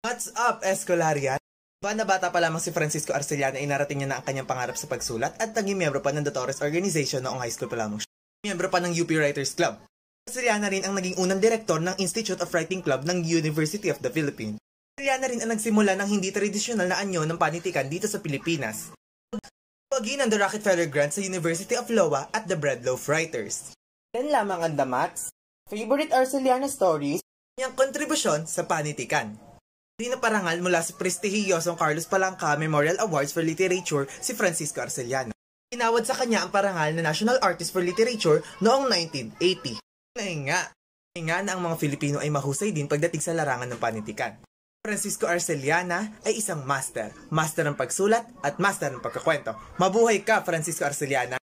What's up, Escolarian? Ba na bata pa lamang si Francisco Arcellana ay narating niya na ang kanyang pangarap sa pagsulat at naging miyembro pa ng The Torres Organization noong high school pa lamang siya. Miyembro pa ng UP Writers Club. Arcellana rin ang naging unang direktor ng Institute of Writing Club ng University of the Philippines. Arcellana rin ang nagsimula ng hindi tradisyonal na anyo ng panitikan dito sa Pilipinas. Pagi ng The Rockefeller Grant sa University of Iowa at the Breadloaf Writers. Yan lamang ang damats, favorite Arceliana stories, niyang kontribusyon sa panitikan. Dinaparangal mula sa prestihiyosong Carlos Palanca Memorial Awards for Literature si Francisco Arcellano. Inawad sa kanya ang parangal na National Artist for Literature noong 1980. Nainga! Nainga na ang mga Filipino ay mahusay din pagdating sa larangan ng panitikan. Francisco Arcellana ay isang master. Master ng pagsulat at master ng pagkakwento. Mabuhay ka, Francisco Arcellana!